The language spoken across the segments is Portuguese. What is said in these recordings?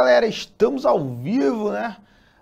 galera, estamos ao vivo, né?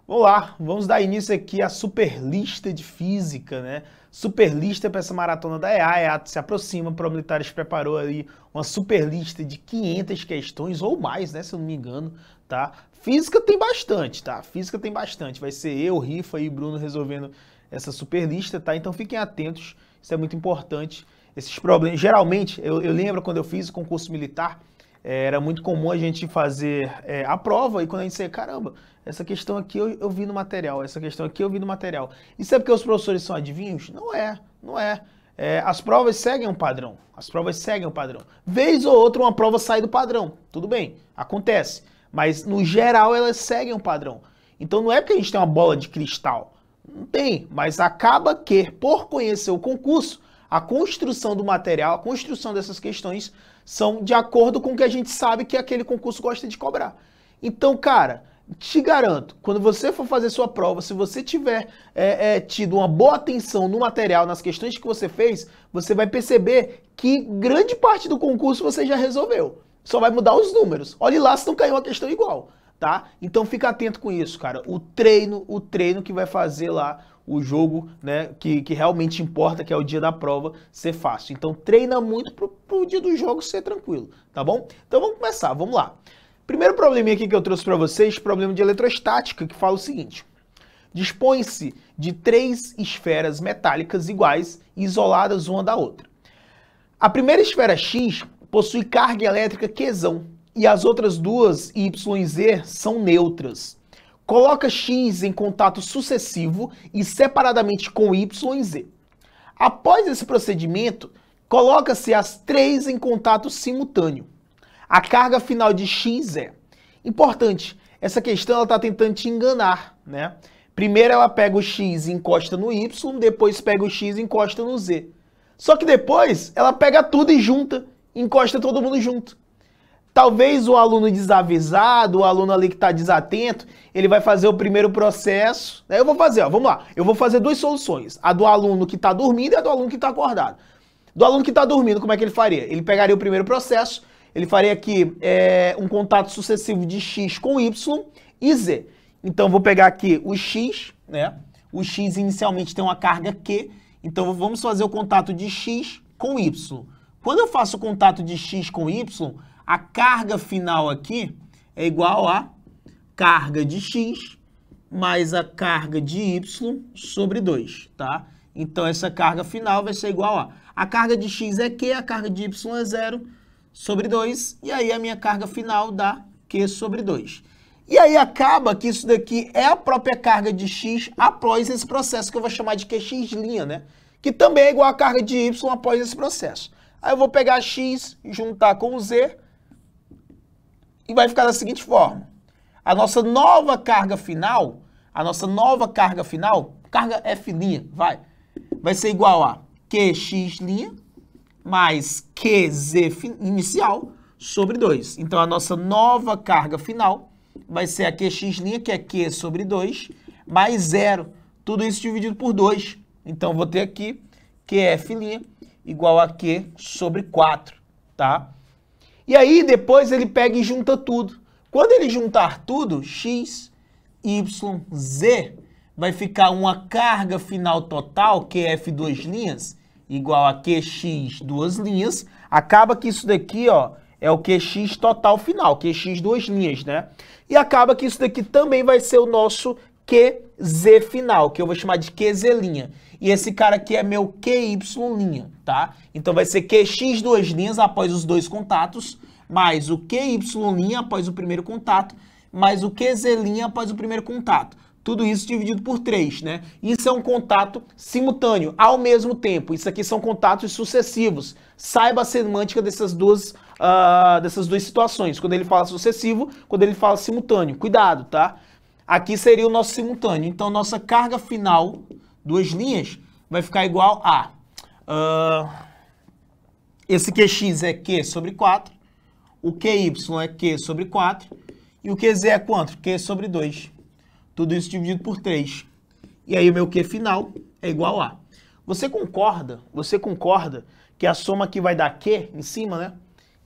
Vamos lá, vamos dar início aqui à super lista de física, né? Super lista para essa maratona da EA. EA se aproxima, o militares preparou aí uma super lista de 500 questões ou mais, né? Se eu não me engano, tá? Física tem bastante, tá? Física tem bastante. Vai ser eu, Rifa e Bruno resolvendo essa super lista, tá? Então fiquem atentos, isso é muito importante. Esses problemas, geralmente, eu, eu lembro quando eu fiz o concurso militar, é, era muito comum a gente fazer é, a prova e quando a gente dizia, caramba, essa questão aqui eu, eu vi no material, essa questão aqui eu vi no material. Isso é porque os professores são adivinhos? Não é, não é. é as provas seguem um padrão, as provas seguem um padrão. Vez ou outra uma prova sai do padrão, tudo bem, acontece. Mas no geral elas seguem um padrão. Então não é porque a gente tem uma bola de cristal, não tem, mas acaba que, por conhecer o concurso, a construção do material, a construção dessas questões são de acordo com o que a gente sabe que aquele concurso gosta de cobrar. Então, cara, te garanto, quando você for fazer sua prova, se você tiver é, é, tido uma boa atenção no material, nas questões que você fez, você vai perceber que grande parte do concurso você já resolveu. Só vai mudar os números. Olhe lá se não caiu uma questão igual, tá? Então fica atento com isso, cara. O treino, o treino que vai fazer lá o jogo né, que, que realmente importa, que é o dia da prova, ser fácil. Então treina muito pro, pro dia do jogo ser tranquilo, tá bom? Então vamos começar, vamos lá. Primeiro probleminha aqui que eu trouxe para vocês, problema de eletrostática, que fala o seguinte. Dispõe-se de três esferas metálicas iguais, isoladas uma da outra. A primeira esfera X possui carga elétrica Qzão e as outras duas, Y e Z, são neutras. Coloca x em contato sucessivo e separadamente com y e z. Após esse procedimento, coloca-se as três em contato simultâneo. A carga final de x é. Importante, essa questão ela está tentando te enganar, né? Primeiro ela pega o x e encosta no y, depois pega o x e encosta no z. Só que depois ela pega tudo e junta, encosta todo mundo junto. Talvez o aluno desavisado, o aluno ali que está desatento, ele vai fazer o primeiro processo. Né? Eu vou fazer, ó, vamos lá. Eu vou fazer duas soluções: a do aluno que está dormindo e a do aluno que está acordado. Do aluno que está dormindo, como é que ele faria? Ele pegaria o primeiro processo, ele faria aqui é, um contato sucessivo de x com y e z. Então vou pegar aqui o x, né? O x inicialmente tem uma carga q, então vamos fazer o contato de x com y. Quando eu faço o contato de x com y, a carga final aqui é igual a carga de x mais a carga de y sobre 2, tá? Então, essa carga final vai ser igual a... A carga de x é q, a carga de y é zero sobre 2, e aí a minha carga final dá q sobre 2. E aí acaba que isso daqui é a própria carga de x após esse processo, que eu vou chamar de qx', né? Que também é igual a carga de y após esse processo. Aí eu vou pegar x, juntar com o z, e vai ficar da seguinte forma. A nossa nova carga final, a nossa nova carga final, carga F', vai, vai ser igual a QX' mais QZ inicial sobre 2. Então, a nossa nova carga final vai ser a QX', que é Q sobre 2, mais zero. Tudo isso dividido por 2. Então, vou ter aqui QF' igual a Q sobre 4, Tá? E aí depois ele pega e junta tudo. Quando ele juntar tudo, x, y, z, vai ficar uma carga final total, que é f duas linhas, igual a qx duas linhas. Acaba que isso daqui, ó, é o QX total final, QX duas linhas, né? E acaba que isso daqui também vai ser o nosso QZ final, que eu vou chamar de QZ linha. E esse cara aqui é meu QY linha, tá? Então vai ser QX duas linhas após os dois contatos, mais o QY linha após o primeiro contato, mais o QZ linha após o primeiro contato. Tudo isso dividido por 3, né? Isso é um contato simultâneo, ao mesmo tempo. Isso aqui são contatos sucessivos. Saiba a semântica dessas duas, uh, dessas duas situações. Quando ele fala sucessivo, quando ele fala simultâneo. Cuidado, tá? Aqui seria o nosso simultâneo. Então, nossa carga final duas linhas, vai ficar igual a... Uh, esse QX é Q sobre 4, o QY é Q sobre 4 e o QZ é quanto? Q sobre 2. Tudo isso dividido por 3. E aí o meu Q final é igual a... Você concorda? Você concorda que a soma aqui vai dar Q em cima, né?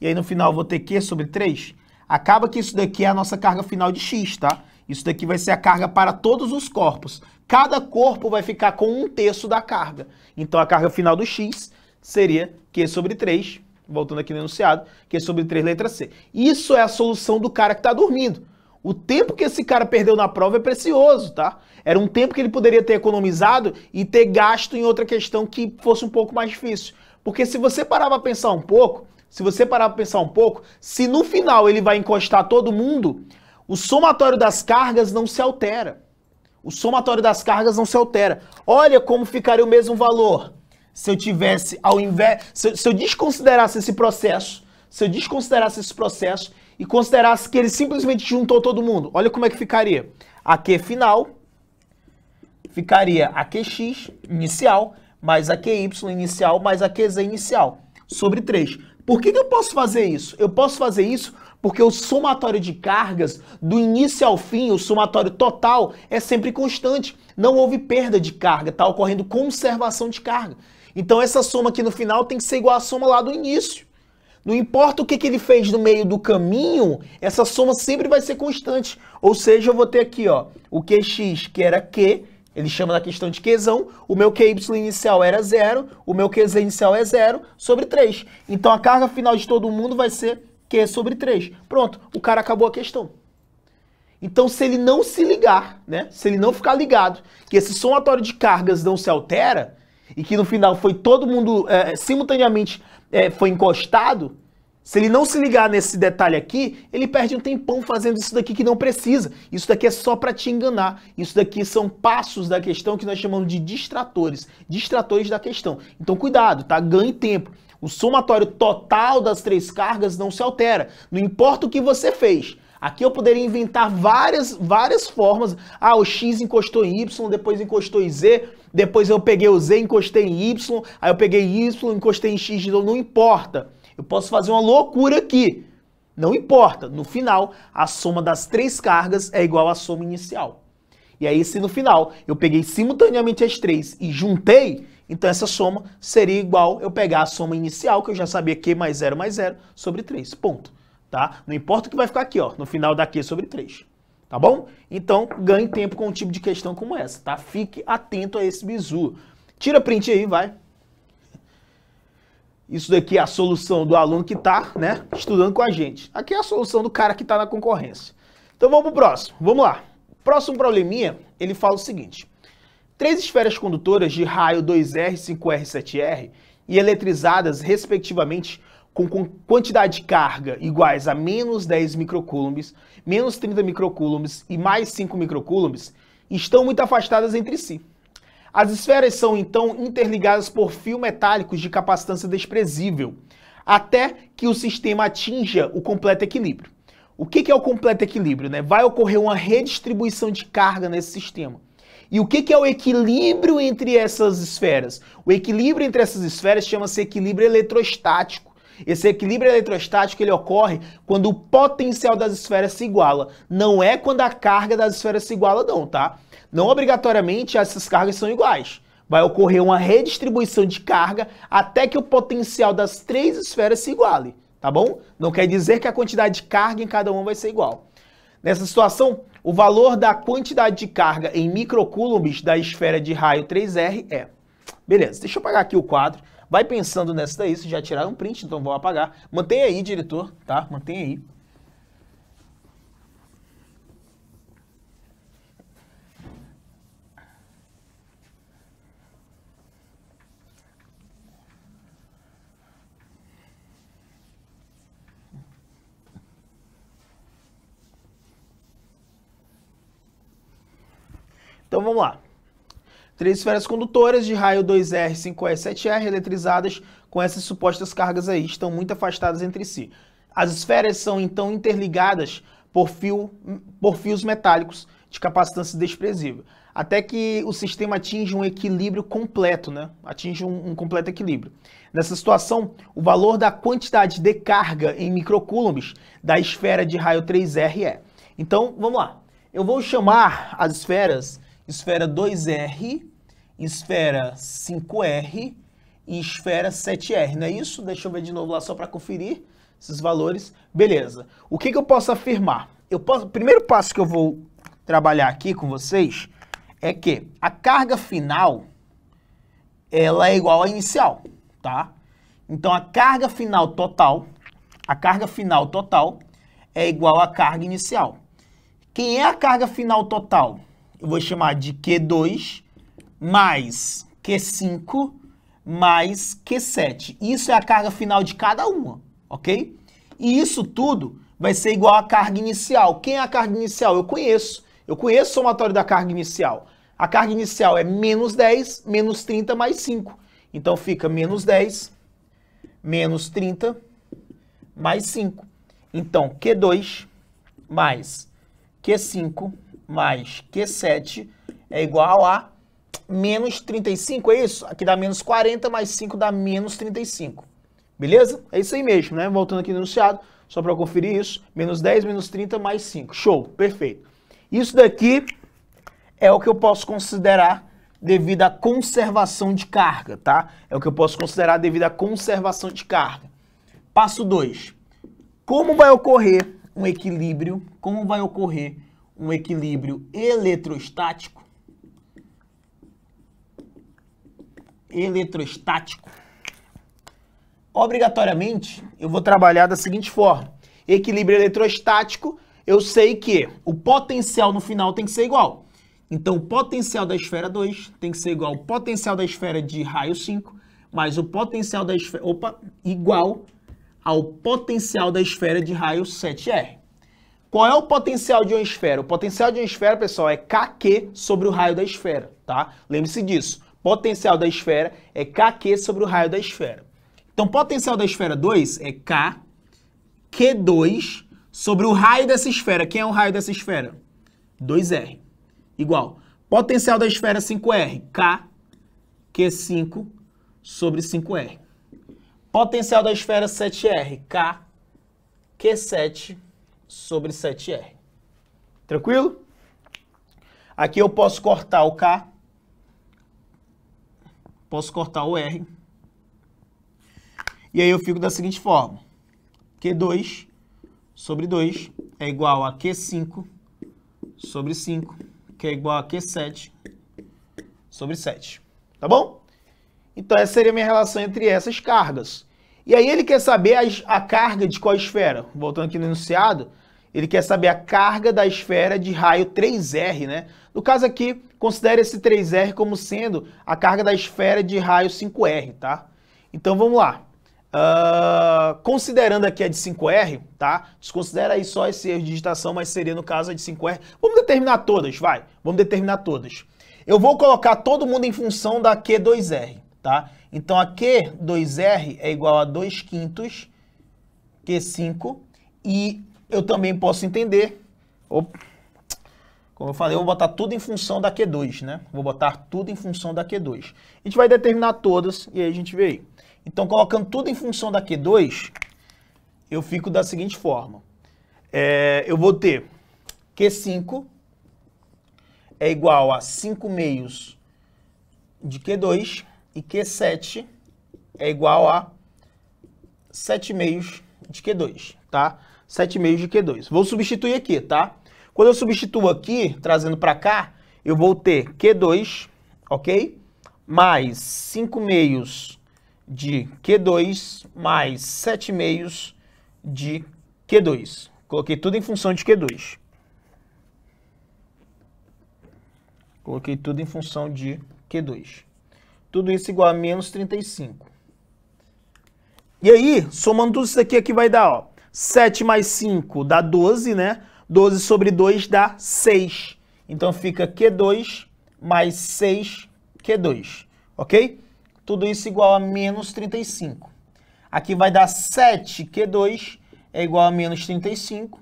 E aí no final eu vou ter Q sobre 3? Acaba que isso daqui é a nossa carga final de X, tá? Isso daqui vai ser a carga para todos os corpos. Cada corpo vai ficar com um terço da carga. Então a carga final do X seria Q sobre 3, voltando aqui no enunciado, Q sobre 3, letra C. Isso é a solução do cara que está dormindo. O tempo que esse cara perdeu na prova é precioso, tá? Era um tempo que ele poderia ter economizado e ter gasto em outra questão que fosse um pouco mais difícil. Porque se você parar para pensar um pouco, se você parar para pensar um pouco, se no final ele vai encostar todo mundo, o somatório das cargas não se altera. O somatório das cargas não se altera. Olha como ficaria o mesmo valor se eu tivesse, ao invés. Se eu, se eu desconsiderasse esse processo, se eu desconsiderasse esse processo e considerasse que ele simplesmente juntou todo mundo, olha como é que ficaria. Aqui final ficaria a QX inicial, mais a QY inicial, mais a QZ inicial, sobre 3. Por que, que eu posso fazer isso? Eu posso fazer isso porque o somatório de cargas, do início ao fim, o somatório total, é sempre constante. Não houve perda de carga, está ocorrendo conservação de carga. Então essa soma aqui no final tem que ser igual à soma lá do início. Não importa o que, que ele fez no meio do caminho, essa soma sempre vai ser constante. Ou seja, eu vou ter aqui ó, o QX, que era Q, ele chama da questão de Qzão, o meu QY inicial era zero, o meu QZ inicial é zero sobre 3. Então a carga final de todo mundo vai ser Q sobre 3. Pronto, o cara acabou a questão. Então, se ele não se ligar, né? Se ele não ficar ligado que esse somatório de cargas não se altera e que no final foi todo mundo é, simultaneamente é, foi encostado, se ele não se ligar nesse detalhe aqui, ele perde um tempão fazendo isso daqui que não precisa. Isso daqui é só para te enganar. Isso daqui são passos da questão que nós chamamos de distratores, distratores da questão. Então cuidado, tá? Ganhe tempo. O somatório total das três cargas não se altera, não importa o que você fez. Aqui eu poderia inventar várias, várias formas. Ah, o X encostou em Y, depois encostou em Z, depois eu peguei o Z, encostei em Y, aí eu peguei Y, encostei em X de novo, não importa. Eu posso fazer uma loucura aqui. Não importa. No final, a soma das três cargas é igual à soma inicial. E aí, se no final eu peguei simultaneamente as três e juntei, então essa soma seria igual eu pegar a soma inicial, que eu já sabia que mais 0 mais 0, sobre 3, ponto. Tá? Não importa o que vai ficar aqui, ó, no final daqui é sobre 3. Tá bom? Então ganhe tempo com um tipo de questão como essa, tá? Fique atento a esse bizu. Tira print aí, vai. Isso daqui é a solução do aluno que está né, estudando com a gente. Aqui é a solução do cara que está na concorrência. Então vamos para o próximo. Vamos lá. Próximo probleminha, ele fala o seguinte. Três esferas condutoras de raio 2R, 5R e 7R e eletrizadas, respectivamente, com quantidade de carga iguais a menos 10 microcoulombs, menos 30 microcoulombs e mais 5 microcoulombs, estão muito afastadas entre si. As esferas são então interligadas por fios metálicos de capacitância desprezível, até que o sistema atinja o completo equilíbrio. O que é o completo equilíbrio? Né? Vai ocorrer uma redistribuição de carga nesse sistema. E o que, que é o equilíbrio entre essas esferas? O equilíbrio entre essas esferas chama-se equilíbrio eletrostático. Esse equilíbrio eletrostático ele ocorre quando o potencial das esferas se iguala. Não é quando a carga das esferas se iguala, não, tá? Não obrigatoriamente essas cargas são iguais. Vai ocorrer uma redistribuição de carga até que o potencial das três esferas se iguale, tá bom? Não quer dizer que a quantidade de carga em cada uma vai ser igual. Nessa situação, o valor da quantidade de carga em microcoulombs da esfera de raio 3R é. Beleza, deixa eu apagar aqui o quadro. Vai pensando nessa daí, vocês já tiraram um print, então vou apagar. Mantenha aí, diretor, tá? Mantenha aí. Então vamos lá. Três esferas condutoras de raio 2R, 5R, 7R eletrizadas com essas supostas cargas aí, estão muito afastadas entre si. As esferas são então interligadas por, fio, por fios metálicos de capacitância desprezível, até que o sistema atinja um equilíbrio completo, né? Atinge um, um completo equilíbrio. Nessa situação, o valor da quantidade de carga em microcoulombs da esfera de raio 3R é. Então, vamos lá. Eu vou chamar as esferas esfera 2R, esfera 5R e esfera 7R, não é isso? Deixa eu ver de novo lá só para conferir esses valores. Beleza. O que, que eu posso afirmar? Eu posso, o primeiro passo que eu vou trabalhar aqui com vocês é que a carga final ela é igual à inicial, tá? Então a carga final total, a carga final total é igual à carga inicial. Quem é a carga final total? eu vou chamar de Q2 mais Q5 mais Q7. Isso é a carga final de cada uma, ok? E isso tudo vai ser igual à carga inicial. Quem é a carga inicial? Eu conheço. Eu conheço o somatório da carga inicial. A carga inicial é menos 10, menos 30, mais 5. Então fica menos 10, menos 30, mais 5. Então, Q2 mais Q5 mais Q7 é igual a menos 35, é isso? Aqui dá menos 40, mais 5 dá menos 35. Beleza? É isso aí mesmo, né? Voltando aqui no enunciado, só para conferir isso. Menos 10, menos 30, mais 5. Show, perfeito. Isso daqui é o que eu posso considerar devido à conservação de carga, tá? É o que eu posso considerar devido à conservação de carga. Passo 2. Como vai ocorrer um equilíbrio? Como vai ocorrer um equilíbrio eletrostático eletrostático. Obrigatoriamente, eu vou trabalhar da seguinte forma: equilíbrio eletrostático, eu sei que o potencial no final tem que ser igual. Então, o potencial da esfera 2 tem que ser igual ao potencial da esfera de raio 5, mais o potencial da esfera, opa, igual ao potencial da esfera de raio 7R. Qual é o potencial de uma esfera? O potencial de uma esfera, pessoal, é kq sobre o raio da esfera, tá? Lembre-se disso. Potencial da esfera é kq sobre o raio da esfera. Então, potencial da esfera 2 é kq 2 sobre o raio dessa esfera. Quem é o raio dessa esfera? 2r. Igual. Potencial da esfera 5r, kq 5 sobre 5r. Potencial da esfera 7r, kq q7 sobre 7R. Tranquilo? Aqui eu posso cortar o K, posso cortar o R, e aí eu fico da seguinte forma, Q2 sobre 2 é igual a Q5 sobre 5, que é igual a Q7 sobre 7, tá bom? Então essa seria a minha relação entre essas cargas. E aí ele quer saber a carga de qual esfera? Voltando aqui no enunciado, ele quer saber a carga da esfera de raio 3R, né? No caso aqui, considere esse 3R como sendo a carga da esfera de raio 5R, tá? Então vamos lá. Uh, considerando aqui a de 5R, tá? Desconsidera aí só esse erro de digitação, mas seria no caso a de 5R. Vamos determinar todas, vai. Vamos determinar todas. Eu vou colocar todo mundo em função da Q2R, tá? Então a Q2R é igual a 2 quintos Q5 e eu também posso entender, ou, como eu falei, eu vou botar tudo em função da Q2, né? Vou botar tudo em função da Q2. A gente vai determinar todas e aí a gente vê aí. Então, colocando tudo em função da Q2, eu fico da seguinte forma. É, eu vou ter Q5 é igual a 5 meios de Q2 e Q7 é igual a 7 meios de Q2, tá? 7,5 de Q2. Vou substituir aqui, tá? Quando eu substituo aqui, trazendo para cá, eu vou ter Q2, ok? Mais 5 meios de Q2, mais 7 meios de Q2. Coloquei tudo em função de Q2. Coloquei tudo em função de Q2. Tudo isso igual a menos 35. E aí, somando tudo isso aqui, aqui é vai dar, ó, 7 mais 5 dá 12, né? 12 sobre 2 dá 6. Então fica Q2 mais 6 Q2, ok? Tudo isso igual a menos 35. Aqui vai dar 7 Q2 é igual a menos 35.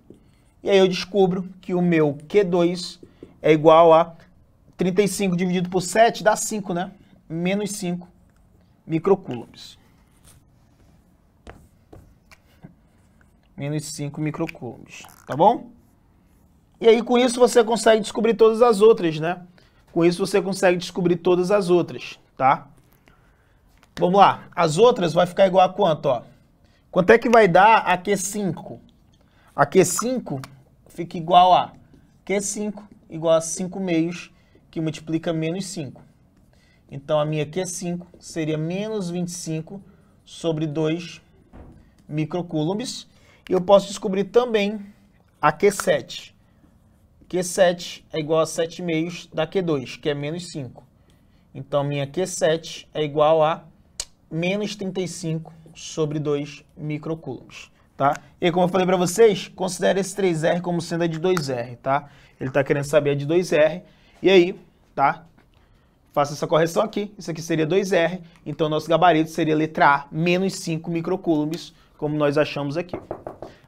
E aí eu descubro que o meu Q2 é igual a 35 dividido por 7 dá 5, né? Menos 5 microcoulombs. menos 5 microcoulombs, tá bom? E aí com isso você consegue descobrir todas as outras, né? Com isso você consegue descobrir todas as outras, tá? Vamos lá, as outras vai ficar igual a quanto, ó? Quanto é que vai dar a Q5? A Q5 fica igual a Q5 igual a 5 meios, que multiplica menos 5. Então, a minha Q5 seria menos 25 sobre 2 microcoulombs, e eu posso descobrir também a Q7. Q7 é igual a 7 meios da Q2, que é menos 5. Então, minha Q7 é igual a menos 35 sobre 2 microcoulombs, tá? E como eu falei para vocês, considere esse 3R como sendo a de 2R, tá? Ele está querendo saber a de 2R, e aí, tá? Faça essa correção aqui, isso aqui seria 2R, então nosso gabarito seria letra A, menos 5 microcoulombs, como nós achamos aqui.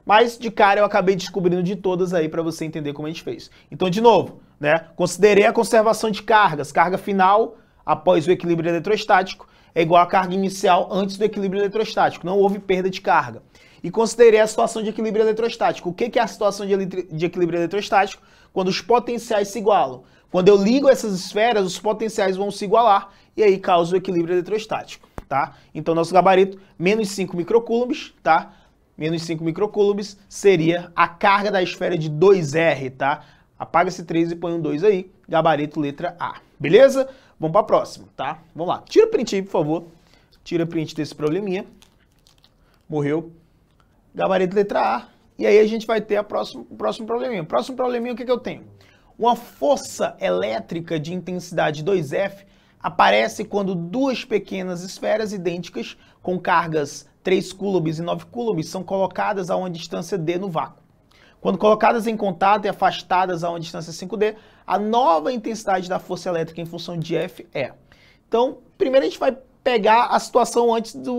Mas de cara eu acabei descobrindo de todas aí para você entender como a gente fez. Então, de novo, né? Considerei a conservação de cargas. Carga final após o equilíbrio eletrostático é igual à carga inicial antes do equilíbrio eletrostático. Não houve perda de carga. E considerei a situação de equilíbrio eletrostático. O que é a situação de, equilíbrio eletrostático? Quando os potenciais se igualam. Quando eu ligo essas esferas, os potenciais vão se igualar e aí causa o equilíbrio eletrostático, tá? Então, nosso gabarito, menos 5 microcoulombs, tá? menos 5 microcoulombs seria a carga da esfera de 2R, tá? Apaga esse 3 e põe um 2 aí, gabarito letra A. Beleza? Vamos para a próxima, tá? Vamos lá. Tira print aí, por favor. Tira print desse probleminha. Morreu. Gabarito letra A. E aí a gente vai ter a próxima, o próximo probleminha. O próximo probleminha, o que, que eu tenho? Uma força elétrica de intensidade 2F aparece quando duas pequenas esferas idênticas com cargas 3 coulombs e 9 coulombs são colocadas a uma distância d no vácuo. Quando colocadas em contato e afastadas a uma distância 5D, a nova intensidade da força elétrica em função de F é. Então, primeiro a gente vai pegar a situação antes do,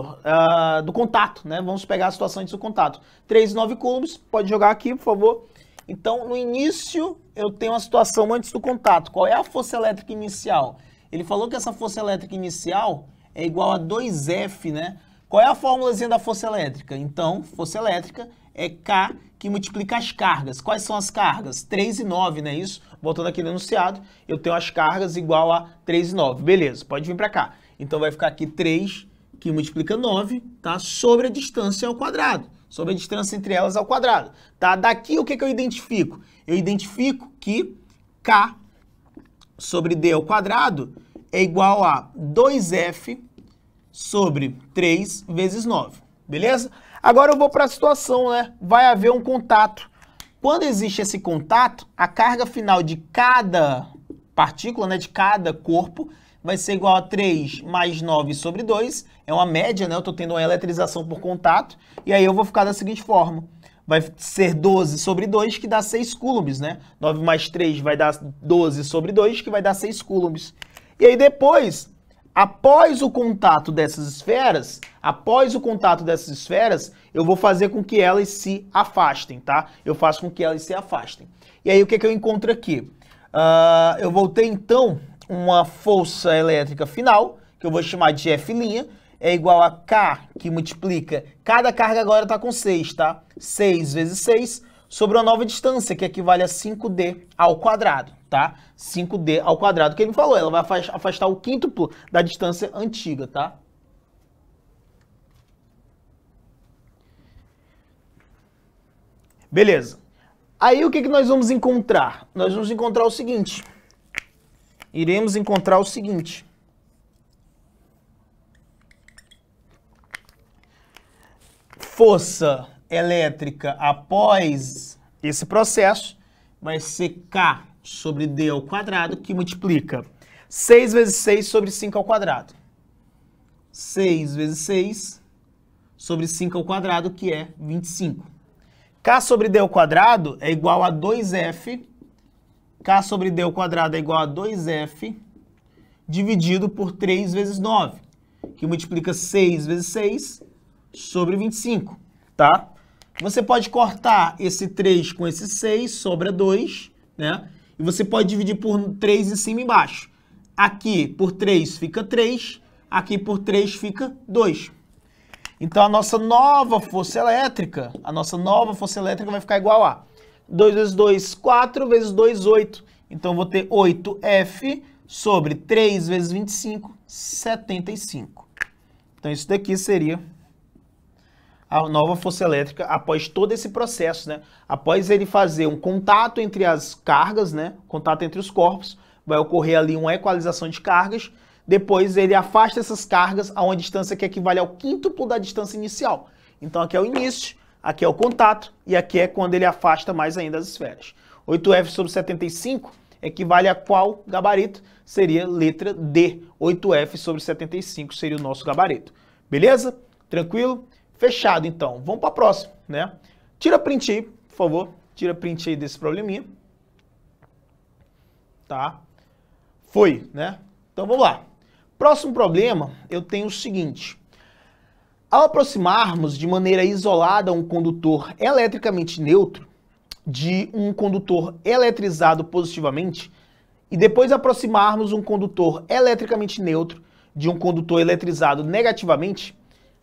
uh, do contato, né? Vamos pegar a situação antes do contato. 3, 9 coulombs, pode jogar aqui, por favor. Então, no início, eu tenho a situação antes do contato. Qual é a força elétrica inicial? Ele falou que essa força elétrica inicial é igual a 2F, né? Qual é a fórmulazinha da força elétrica? Então, força elétrica é K que multiplica as cargas. Quais são as cargas? 3 e 9, não é isso? Voltando aqui no enunciado, eu tenho as cargas igual a 3 e 9. Beleza, pode vir para cá. Então vai ficar aqui 3 que multiplica 9, tá? Sobre a distância ao quadrado. Sobre a distância entre elas ao quadrado, tá? Daqui o que, que eu identifico? Eu identifico que K sobre D ao quadrado é igual a 2F sobre 3 vezes 9, beleza? Agora eu vou para a situação, né? Vai haver um contato. Quando existe esse contato, a carga final de cada partícula, né, de cada corpo, vai ser igual a 3 mais 9 sobre 2, é uma média, né? Eu estou tendo uma eletrização por contato, e aí eu vou ficar da seguinte forma. Vai ser 12 sobre 2, que dá 6 coulombs, né? 9 mais 3 vai dar 12 sobre 2, que vai dar 6 coulombs. E aí depois, Após o contato dessas esferas, após o contato dessas esferas, eu vou fazer com que elas se afastem, tá? Eu faço com que elas se afastem. E aí o que, é que eu encontro aqui? Uh, eu vou ter então uma força elétrica final, que eu vou chamar de F', é igual a K, que multiplica, cada carga agora está com 6, tá? 6 vezes 6, sobre uma nova distância, que equivale a 5D ao quadrado tá? 5D ao quadrado, que ele falou, ela vai afastar o quíntuplo da distância antiga, tá? Beleza. Aí o que, que nós vamos encontrar? Nós vamos encontrar o seguinte. Iremos encontrar o seguinte. Força elétrica após esse processo vai ser K sobre d ao quadrado, que multiplica 6 vezes 6 sobre 5 ao quadrado. 6 vezes 6 sobre 5 ao quadrado, que é 25. K sobre D ao quadrado é igual a 2F. K sobre D ao quadrado é igual a 2F dividido por 3 vezes 9, que multiplica 6 vezes 6 sobre 25, tá? Você pode cortar esse 3 com esse 6, sobra 2, né? E você pode dividir por 3 em cima e embaixo. Aqui por 3 fica 3, aqui por 3 fica 2. Então a nossa nova força elétrica, a nossa nova força elétrica vai ficar igual a 2 vezes 2, 4 vezes 2, 8. Então eu vou ter 8F sobre 3 vezes 25, 75. Então isso daqui seria a nova força elétrica após todo esse processo, né? Após ele fazer um contato entre as cargas, né? Contato entre os corpos, vai ocorrer ali uma equalização de cargas. Depois ele afasta essas cargas a uma distância que equivale ao quíntuplo da distância inicial. Então aqui é o início, aqui é o contato e aqui é quando ele afasta mais ainda as esferas. 8F sobre 75 equivale a qual gabarito? Seria letra D. 8F sobre 75 seria o nosso gabarito. Beleza? Tranquilo? Fechado, então. Vamos para a próxima, né? Tira print aí, por favor. Tira print aí desse probleminha. Tá? Foi, né? Então vamos lá. Próximo problema, eu tenho o seguinte. Ao aproximarmos de maneira isolada um condutor eletricamente neutro de um condutor eletrizado positivamente, e depois aproximarmos um condutor eletricamente neutro de um condutor eletrizado negativamente,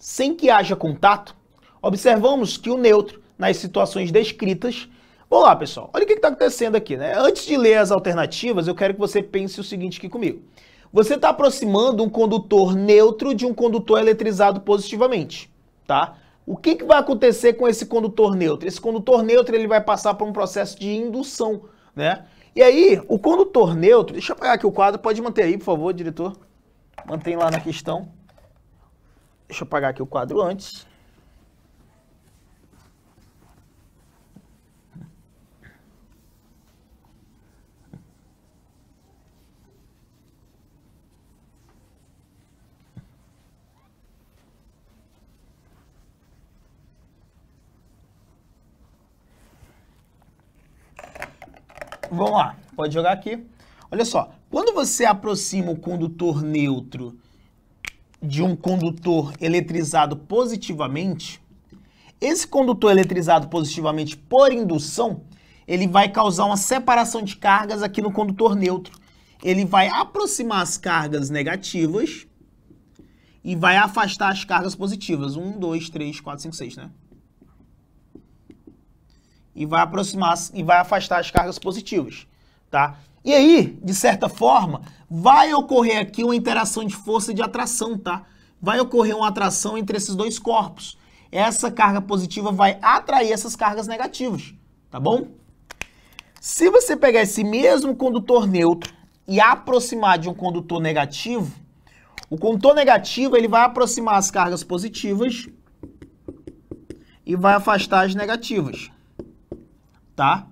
sem que haja contato, observamos que o neutro, nas situações descritas, Olá, pessoal, olha o que está acontecendo aqui, né? Antes de ler as alternativas, eu quero que você pense o seguinte aqui comigo. Você está aproximando um condutor neutro de um condutor eletrizado positivamente, tá? O que, que vai acontecer com esse condutor neutro? Esse condutor neutro ele vai passar por um processo de indução, né? E aí, o condutor neutro, deixa eu pegar aqui o quadro, pode manter aí, por favor, diretor. Mantém lá na questão. Deixa eu apagar aqui o quadro antes. Vamos lá, pode jogar aqui. Olha só, quando você aproxima o condutor neutro de um condutor eletrizado positivamente, esse condutor eletrizado positivamente por indução, ele vai causar uma separação de cargas aqui no condutor neutro. Ele vai aproximar as cargas negativas e vai afastar as cargas positivas. 1, 2, 3, 4, 5, 6, né? E vai aproximar e vai afastar as cargas positivas, tá? E aí, de certa forma, vai ocorrer aqui uma interação de força e de atração, tá? Vai ocorrer uma atração entre esses dois corpos. Essa carga positiva vai atrair essas cargas negativas, tá bom? Se você pegar esse mesmo condutor neutro e aproximar de um condutor negativo, o condutor negativo ele vai aproximar as cargas positivas e vai afastar as negativas, tá?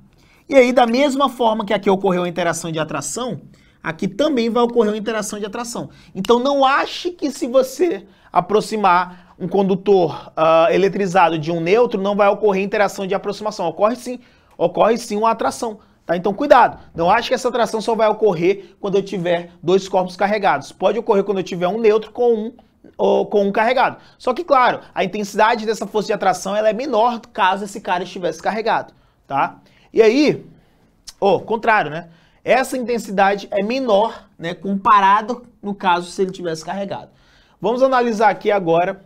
E aí, da mesma forma que aqui ocorreu a interação de atração, aqui também vai ocorrer uma interação de atração. Então não ache que se você aproximar um condutor uh, eletrizado de um neutro, não vai ocorrer interação de aproximação. Ocorre sim, ocorre sim uma atração. Tá? Então cuidado, não ache que essa atração só vai ocorrer quando eu tiver dois corpos carregados. Pode ocorrer quando eu tiver um neutro com um ou com um carregado. Só que, claro, a intensidade dessa força de atração ela é menor caso esse cara estivesse carregado, tá? E aí, o oh, contrário, né? Essa intensidade é menor, né, comparado no caso se ele tivesse carregado. Vamos analisar aqui agora,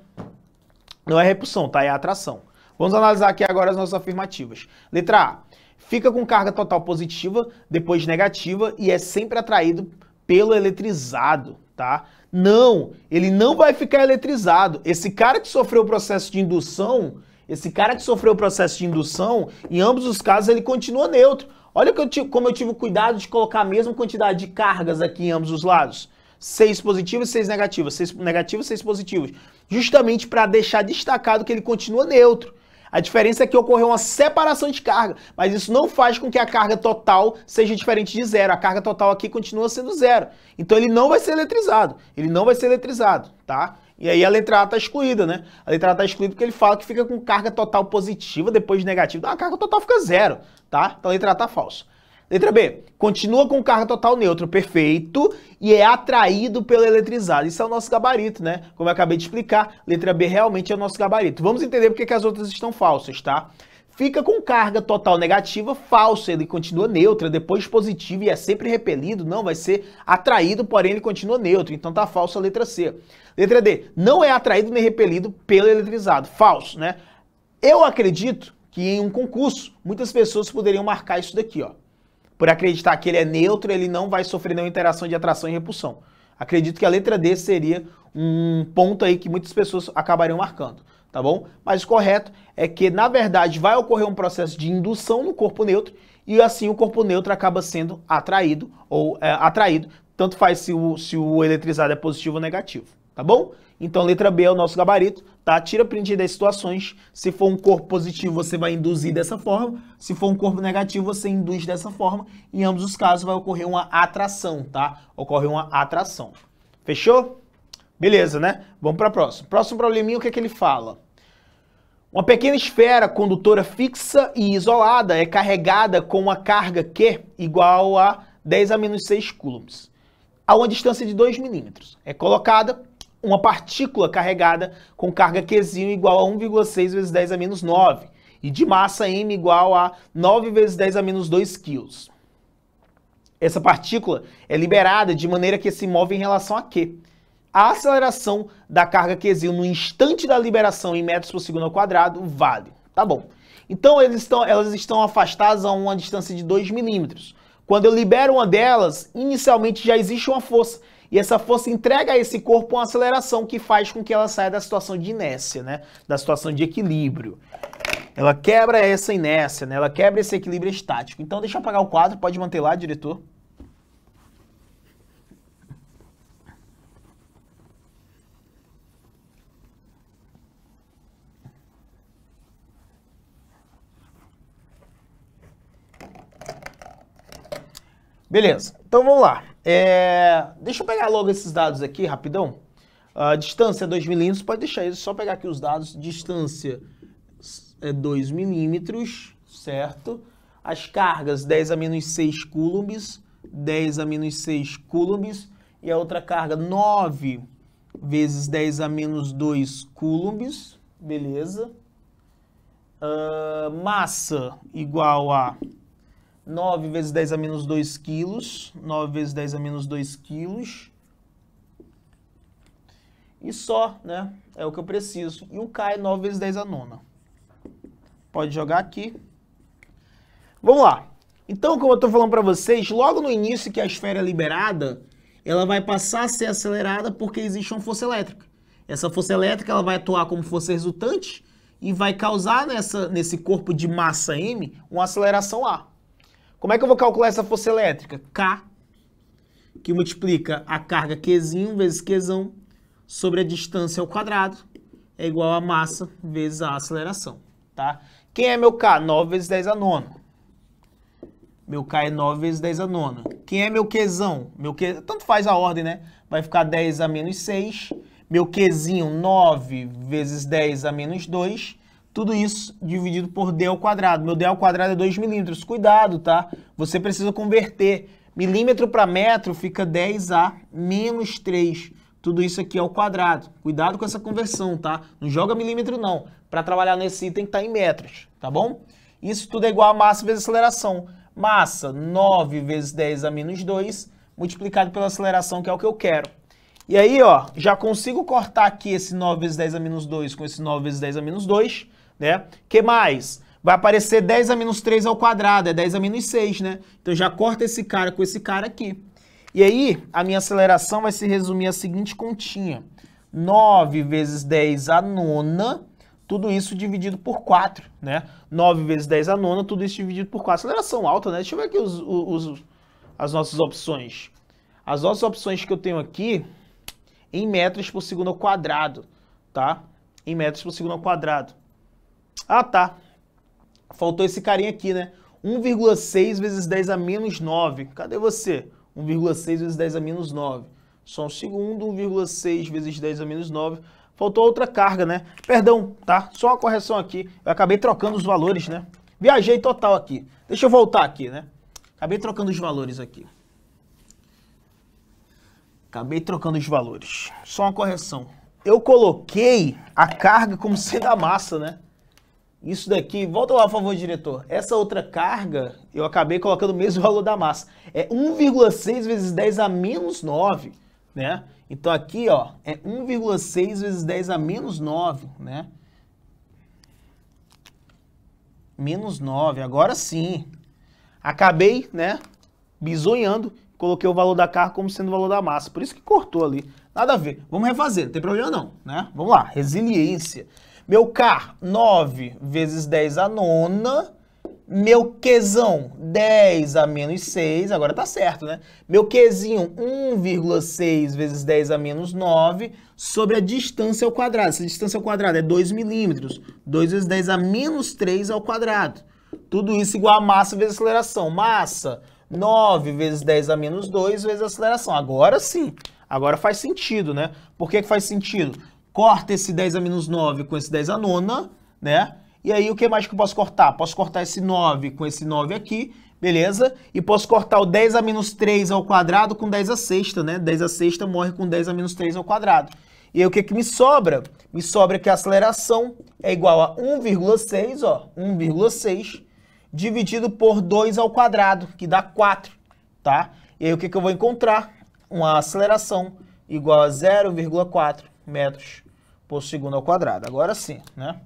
não é repulsão, tá? É atração. Vamos analisar aqui agora as nossas afirmativas. Letra A, fica com carga total positiva, depois negativa e é sempre atraído pelo eletrizado, tá? Não, ele não vai ficar eletrizado. Esse cara que sofreu o processo de indução, esse cara que sofreu o processo de indução, em ambos os casos ele continua neutro. Olha eu tive, como eu tive cuidado de colocar a mesma quantidade de cargas aqui em ambos os lados. 6 positivos e 6 negativos. 6 negativos e 6 positivos. Justamente para deixar destacado que ele continua neutro. A diferença é que ocorreu uma separação de carga, mas isso não faz com que a carga total seja diferente de zero. A carga total aqui continua sendo zero. Então ele não vai ser eletrizado. Ele não vai ser eletrizado, tá? E aí a letra A está excluída, né? A letra A está excluída porque ele fala que fica com carga total positiva depois de negativa. Então a carga total fica zero, tá? Então a letra A está falsa. Letra B, continua com carga total neutra, perfeito, e é atraído pelo eletrizado. Isso é o nosso gabarito, né? Como eu acabei de explicar, letra B realmente é o nosso gabarito. Vamos entender porque que as outras estão falsas, tá? fica com carga total negativa falsa, ele continua neutro é depois positivo e é sempre repelido, não, vai ser atraído, porém ele continua neutro, então tá falsa a letra C. Letra D, não é atraído nem repelido pelo eletrizado, falso, né? Eu acredito que em um concurso muitas pessoas poderiam marcar isso daqui, ó. Por acreditar que ele é neutro, ele não vai sofrer nenhuma interação de atração e repulsão. Acredito que a letra D seria um ponto aí que muitas pessoas acabariam marcando tá bom? Mas o correto é que, na verdade, vai ocorrer um processo de indução no corpo neutro e assim o corpo neutro acaba sendo atraído ou é, atraído, tanto faz se o, se o eletrizado é positivo ou negativo, tá bom? Então, letra B é o nosso gabarito, tá? Tira print das situações. Se for um corpo positivo, você vai induzir dessa forma. Se for um corpo negativo, você induz dessa forma. Em ambos os casos, vai ocorrer uma atração, tá? Ocorre uma atração. Fechou? Beleza, né? Vamos para a próxima. Próximo probleminha, o que é que ele fala? Uma pequena esfera condutora fixa e isolada é carregada com uma carga Q igual a 10 a menos 6 coulombs, a uma distância de 2 milímetros. É colocada uma partícula carregada com carga Q igual a 1,6 vezes 10 a menos 9 e de massa m igual a 9 vezes 10 a menos 2 quilos. Essa partícula é liberada de maneira que se move em relação a Q a aceleração da carga que no instante da liberação em metros por segundo ao quadrado vale. Tá bom. Então estão, elas estão afastadas a uma distância de 2 milímetros. Quando eu libero uma delas, inicialmente já existe uma força. E essa força entrega a esse corpo uma aceleração que faz com que ela saia da situação de inércia, né? Da situação de equilíbrio. Ela quebra essa inércia, né? Ela quebra esse equilíbrio estático. Então deixa eu apagar o quadro, pode manter lá, diretor. Beleza, então vamos lá. É... Deixa eu pegar logo esses dados aqui rapidão. A distância é 2 milímetros, pode deixar isso, só pegar aqui os dados. Distância é 2 milímetros, certo? As cargas 10 a menos 6 coulombs, 10 a menos 6 coulombs. E a outra carga 9 vezes 10 a menos 2 coulombs, beleza? Uh, massa igual a 9 vezes 10 a menos 2 quilos. 9 vezes 10 a menos 2 quilos. E só, né? É o que eu preciso. E o K é 9 vezes 10 a nona. Pode jogar aqui. Vamos lá. Então, como eu estou falando para vocês, logo no início que a esfera é liberada, ela vai passar a ser acelerada porque existe uma força elétrica. Essa força elétrica ela vai atuar como força resultante e vai causar nessa, nesse corpo de massa M uma aceleração A. Como é que eu vou calcular essa força elétrica? K, que multiplica a carga Q vezes Q sobre a distância ao quadrado, é igual a massa vezes a aceleração, tá? Quem é meu K? 9 vezes 10 a nona. Meu K é 9 vezes 10 a nona. Quem é meu Qzão? Meu Q... Tanto faz a ordem, né? Vai ficar 10 a menos 6. Meu Q, 9 vezes 10 a menos 2. Tudo isso dividido por D ao quadrado. Meu D ao quadrado é 2 milímetros. Cuidado, tá? Você precisa converter. Milímetro para metro fica 10A menos 3. Tudo isso aqui ao é quadrado. Cuidado com essa conversão, tá? Não joga milímetro, não. Para trabalhar nesse item que está em metros, tá bom? Isso tudo é igual a massa vezes aceleração. Massa, 9 vezes 10 a menos 2, multiplicado pela aceleração, que é o que eu quero. E aí, ó, já consigo cortar aqui esse 9 vezes 10 a menos 2 com esse 9 vezes 10 a menos 2 né? que mais? Vai aparecer 10 a menos 3 ao quadrado, é 10 a menos 6, né? Então já corta esse cara com esse cara aqui. E aí, a minha aceleração vai se resumir à seguinte continha. 9 vezes 10 a nona, tudo isso dividido por 4, né? 9 vezes 10 a nona, tudo isso dividido por 4. Aceleração alta, né? Deixa eu ver aqui os, os, as nossas opções. As nossas opções que eu tenho aqui, em metros por segundo ao quadrado, tá? Em metros por segundo ao quadrado. Ah, tá. Faltou esse carinha aqui, né? 1,6 vezes 10 a menos 9. Cadê você? 1,6 vezes 10 a menos 9. Só um segundo, 1,6 vezes 10 a menos 9. Faltou outra carga, né? Perdão, tá? Só uma correção aqui. Eu acabei trocando os valores, né? Viajei total aqui. Deixa eu voltar aqui, né? Acabei trocando os valores aqui. Acabei trocando os valores. Só uma correção. Eu coloquei a carga como sendo a massa, né? Isso daqui, volta lá, por favor, diretor. Essa outra carga, eu acabei colocando o mesmo valor da massa. É 1,6 vezes 10 a menos 9, né? Então aqui, ó, é 1,6 vezes 10 a menos 9, né? Menos 9, agora sim. Acabei, né, bizonhando, coloquei o valor da carga como sendo o valor da massa. Por isso que cortou ali. Nada a ver. Vamos refazer, não tem problema não, né? Vamos lá, resiliência. Meu car, 9 vezes 10 a nona. Meu quesão, 10 a menos 6, agora tá certo, né? Meu quezinho, 1,6 vezes 10 a menos 9, sobre a distância ao quadrado. Essa distância ao quadrado é 2 milímetros. 2 vezes 10 a menos 3 ao quadrado. Tudo isso igual a massa vezes aceleração. Massa, 9 vezes 10 a menos 2 vezes aceleração. Agora sim, agora faz sentido, né? Por que, que faz sentido? corta esse 10 a menos 9 com esse 10 a nona, né? E aí o que mais que eu posso cortar? Posso cortar esse 9 com esse 9 aqui, beleza? E posso cortar o 10 a menos 3 ao quadrado com 10 a sexta, né? 10 a sexta morre com 10 a menos 3 ao quadrado. E aí o que, que me sobra? Me sobra que a aceleração é igual a 1,6, ó, 1,6 dividido por 2 ao quadrado, que dá 4, tá? E aí o que, que eu vou encontrar? Uma aceleração igual a 0,4 metros por segundo ao quadrado. Agora sim, né?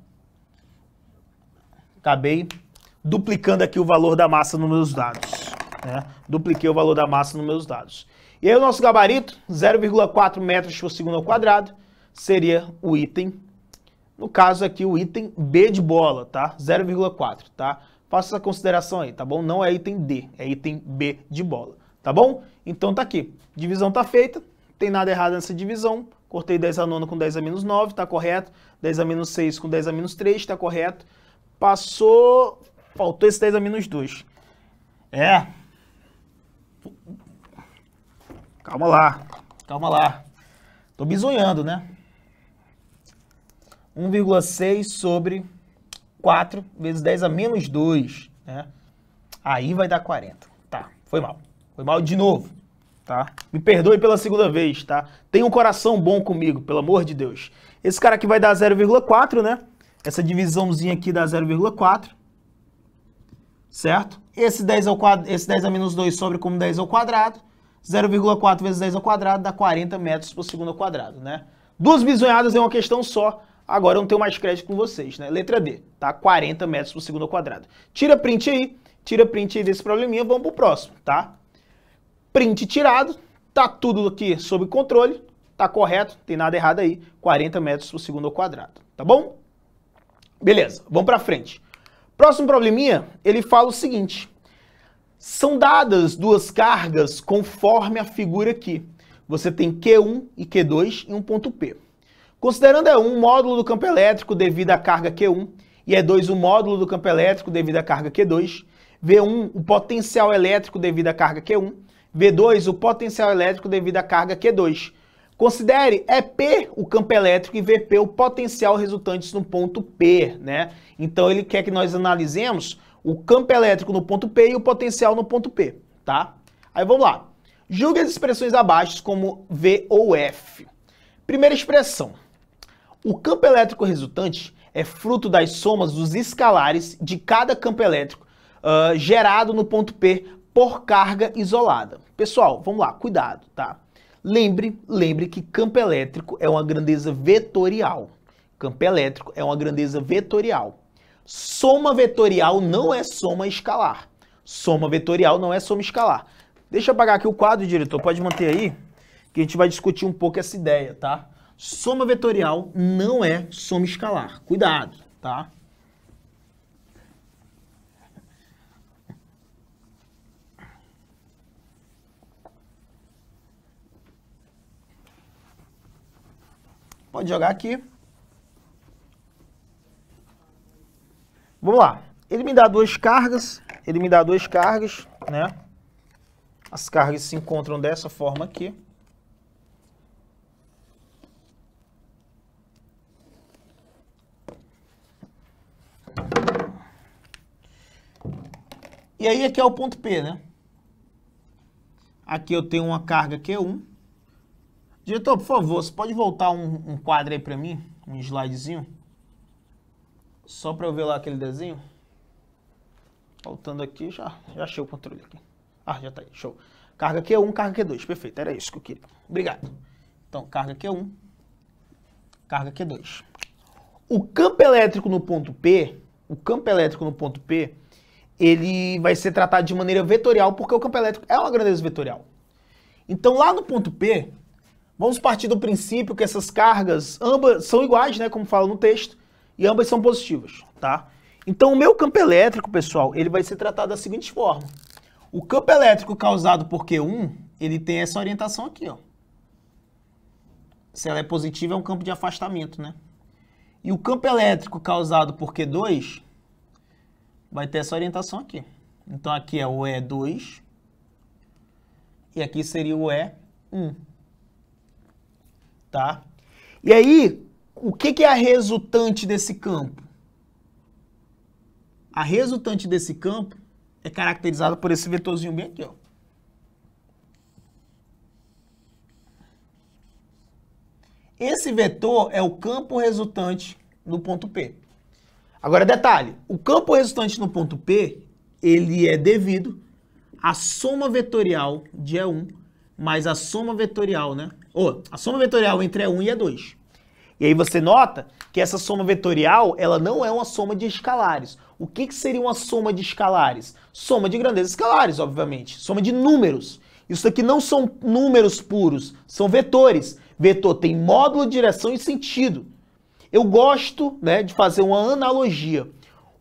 Acabei duplicando aqui o valor da massa nos meus dados. Né? Dupliquei o valor da massa nos meus dados. E aí o nosso gabarito, 0,4 metros por segundo ao quadrado, seria o item, no caso aqui o item B de bola, tá? 0,4, tá? Faça essa consideração aí, tá bom? Não é item D, é item B de bola, tá bom? Então tá aqui, divisão tá feita, tem nada errado nessa divisão, Cortei 10 a 9 com 10 a menos 9, está correto. 10 a menos 6 com 10 a menos 3, está correto. Passou, faltou esse 10 a menos 2. É. Calma lá, calma lá. Estou bizonhando, né? 1,6 sobre 4 vezes 10 a menos 2, né? Aí vai dar 40. Tá, foi mal. Foi mal de novo tá? Me perdoe pela segunda vez, tá? Tenha um coração bom comigo, pelo amor de Deus. Esse cara aqui vai dar 0,4, né? Essa divisãozinha aqui dá 0,4, certo? Esse 10, ao quadro, esse 10 a menos 2 sobre como 10 ao quadrado. 0,4 vezes 10 ao quadrado dá 40 metros por segundo ao quadrado, né? Duas bisonhadas é uma questão só. Agora eu não tenho mais crédito com vocês, né? Letra D, tá? 40 metros por segundo ao quadrado. Tira print aí, tira print aí desse probleminha, vamos pro próximo, tá? print tirado, tá tudo aqui sob controle, tá correto, tem nada errado aí, 40 metros por segundo ao quadrado, tá bom? Beleza, vamos para frente. Próximo probleminha, ele fala o seguinte, são dadas duas cargas conforme a figura aqui. Você tem Q1 e Q2 em um ponto P. Considerando é E1 é o módulo do campo elétrico devido à carga Q1 e E2 o módulo do campo elétrico devido à carga Q2, V1 o potencial elétrico devido à carga Q1 V2 o potencial elétrico devido à carga Q2. Considere EP o campo elétrico e VP o potencial resultante no ponto P, né? Então ele quer que nós analisemos o campo elétrico no ponto P e o potencial no ponto P, tá? Aí vamos lá. Julgue as expressões abaixo como V ou F. Primeira expressão. O campo elétrico resultante é fruto das somas dos escalares de cada campo elétrico uh, gerado no ponto P por carga isolada. Pessoal, vamos lá, cuidado, tá? Lembre, lembre que campo elétrico é uma grandeza vetorial. Campo elétrico é uma grandeza vetorial. Soma vetorial não é soma escalar. Soma vetorial não é soma escalar. Deixa eu apagar aqui o quadro, diretor, pode manter aí, que a gente vai discutir um pouco essa ideia, tá? Soma vetorial não é soma escalar. Cuidado, tá? Pode jogar aqui. Vamos lá. Ele me dá duas cargas, ele me dá duas cargas, né? As cargas se encontram dessa forma aqui. E aí aqui é o ponto P, né? Aqui eu tenho uma carga Q1, Diretor, por favor, você pode voltar um, um quadro aí para mim? Um slidezinho? Só para eu ver lá aquele desenho? Faltando aqui, já, já achei o controle aqui. Ah, já tá aí, show. Carga Q1, carga Q2, perfeito, era isso que eu queria. Obrigado. Então, carga Q1, carga Q2. O campo elétrico no ponto P, o campo elétrico no ponto P, ele vai ser tratado de maneira vetorial, porque o campo elétrico é uma grandeza vetorial. Então, lá no ponto P, Vamos partir do princípio que essas cargas ambas são iguais, né, como fala no texto, e ambas são positivas, tá? Então o meu campo elétrico, pessoal, ele vai ser tratado da seguinte forma. O campo elétrico causado por Q1, ele tem essa orientação aqui, ó. Se ela é positiva, é um campo de afastamento, né? E o campo elétrico causado por Q2 vai ter essa orientação aqui. Então aqui é o E2 e aqui seria o E1 tá? E aí, o que, que é a resultante desse campo? A resultante desse campo é caracterizada por esse vetorzinho bem aqui, ó. Esse vetor é o campo resultante no ponto P. Agora, detalhe, o campo resultante no ponto P, ele é devido à soma vetorial de E1 mais a soma vetorial, né, ou a soma vetorial entre a 1 e a 2. E aí você nota que essa soma vetorial, ela não é uma soma de escalares. O que, que seria uma soma de escalares? Soma de grandezas escalares, obviamente. Soma de números. Isso aqui não são números puros, são vetores. Vetor tem módulo, direção e sentido. Eu gosto né, de fazer uma analogia.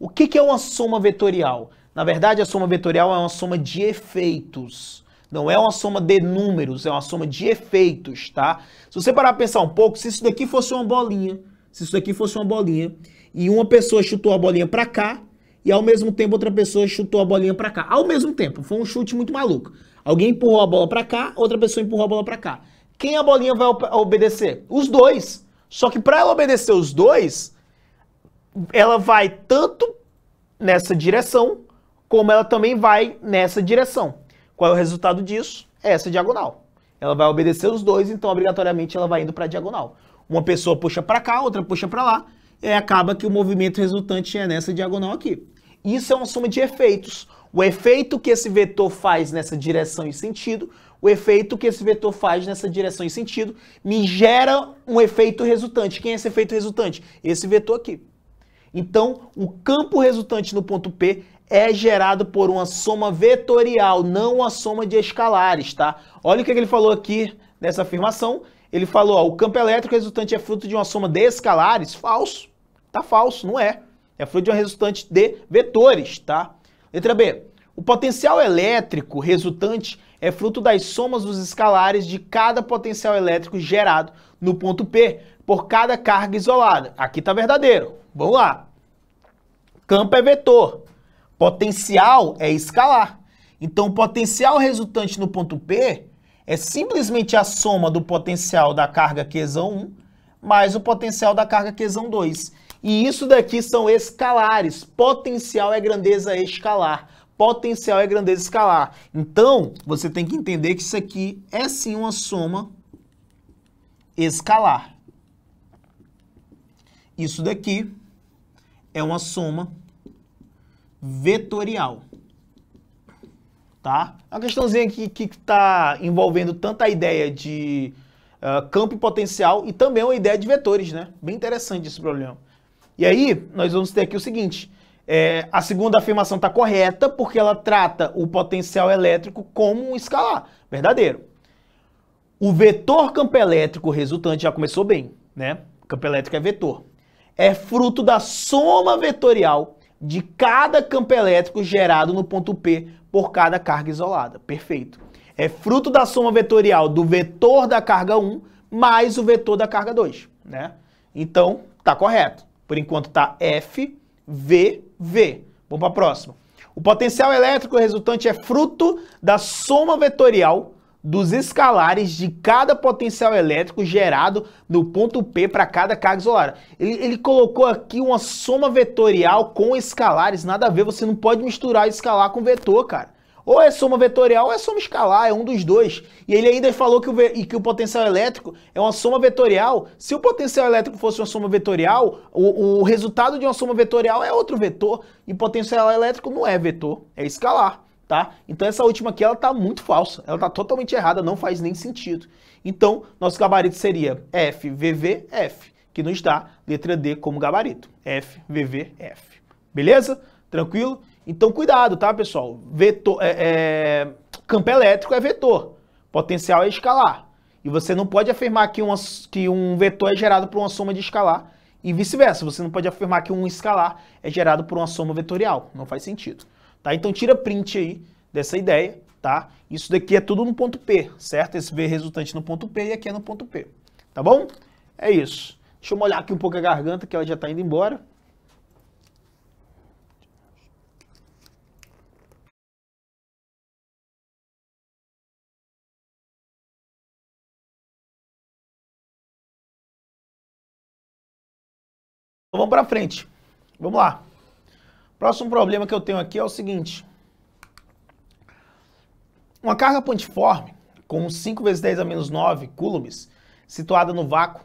O que, que é uma soma vetorial? Na verdade, a soma vetorial é uma soma de efeitos. Não é uma soma de números, é uma soma de efeitos, tá? Se você parar para pensar um pouco, se isso daqui fosse uma bolinha, se isso daqui fosse uma bolinha, e uma pessoa chutou a bolinha para cá, e ao mesmo tempo outra pessoa chutou a bolinha para cá. Ao mesmo tempo, foi um chute muito maluco. Alguém empurrou a bola para cá, outra pessoa empurrou a bola para cá. Quem a bolinha vai obedecer? Os dois. Só que para ela obedecer os dois, ela vai tanto nessa direção, como ela também vai nessa direção. Qual é o resultado disso? É essa diagonal. Ela vai obedecer os dois, então obrigatoriamente ela vai indo para a diagonal. Uma pessoa puxa para cá, outra puxa para lá, e acaba que o movimento resultante é nessa diagonal aqui. Isso é uma soma de efeitos. O efeito que esse vetor faz nessa direção e sentido, o efeito que esse vetor faz nessa direção e sentido, me gera um efeito resultante. Quem é esse efeito resultante? Esse vetor aqui. Então, o campo resultante no ponto P é gerado por uma soma vetorial, não a soma de escalares, tá? Olha o é que ele falou aqui nessa afirmação. Ele falou, ó, o campo elétrico resultante é fruto de uma soma de escalares? Falso. Tá falso, não é. É fruto de uma resultante de vetores, tá? Letra B. O potencial elétrico resultante é fruto das somas dos escalares de cada potencial elétrico gerado no ponto P por cada carga isolada. Aqui tá verdadeiro. Vamos lá. Campo é vetor. Potencial é escalar. Então, o potencial resultante no ponto P é simplesmente a soma do potencial da carga q 1 mais o potencial da carga q 2. E isso daqui são escalares. Potencial é grandeza escalar. Potencial é grandeza escalar. Então, você tem que entender que isso aqui é sim uma soma escalar. Isso daqui é uma soma escalar vetorial. Tá? É uma questãozinha que está envolvendo tanto a ideia de uh, campo e potencial e também a ideia de vetores, né? Bem interessante esse problema. E aí, nós vamos ter aqui o seguinte. É, a segunda afirmação está correta porque ela trata o potencial elétrico como um escalar. Verdadeiro. O vetor campo elétrico resultante já começou bem, né? Campo elétrico é vetor. É fruto da soma vetorial de cada campo elétrico gerado no ponto P por cada carga isolada. Perfeito. É fruto da soma vetorial do vetor da carga 1 mais o vetor da carga 2, né? Então, tá correto. Por enquanto tá F, V, V. Vamos para a próxima. O potencial elétrico resultante é fruto da soma vetorial dos escalares de cada potencial elétrico gerado no ponto P para cada carga isolada. Ele, ele, colocou aqui uma soma vetorial com escalares, nada a ver, você não pode misturar escalar com vetor, cara. Ou é soma vetorial ou é soma escalar, é um dos dois. E ele ainda falou que o, que o potencial elétrico é uma soma vetorial. Se o potencial elétrico fosse uma soma vetorial, o, o resultado de uma soma vetorial é outro vetor. E potencial elétrico não é vetor, é escalar tá? Então essa última aqui ela tá muito falsa, ela tá totalmente errada, não faz nem sentido. Então, nosso gabarito seria FVVF, que nos dá letra D como gabarito. FVVF, Beleza? Tranquilo? Então cuidado, tá, pessoal? Vetor, é, é, campo elétrico é vetor, potencial é escalar. E você não pode afirmar que, uma, que um vetor é gerado por uma soma de escalar e vice-versa. Você não pode afirmar que um escalar é gerado por uma soma vetorial. Não faz sentido tá? Então tira print aí dessa ideia, tá? Isso daqui é tudo no ponto P, certo? Esse V resultante no ponto P e aqui é no ponto P, tá bom? É isso. Deixa eu molhar aqui um pouco a garganta, que ela já está indo embora. Então vamos para frente. Vamos lá. Próximo problema que eu tenho aqui é o seguinte. Uma carga pontiforme com 5 vezes 10 a menos 9 coulombs situada no vácuo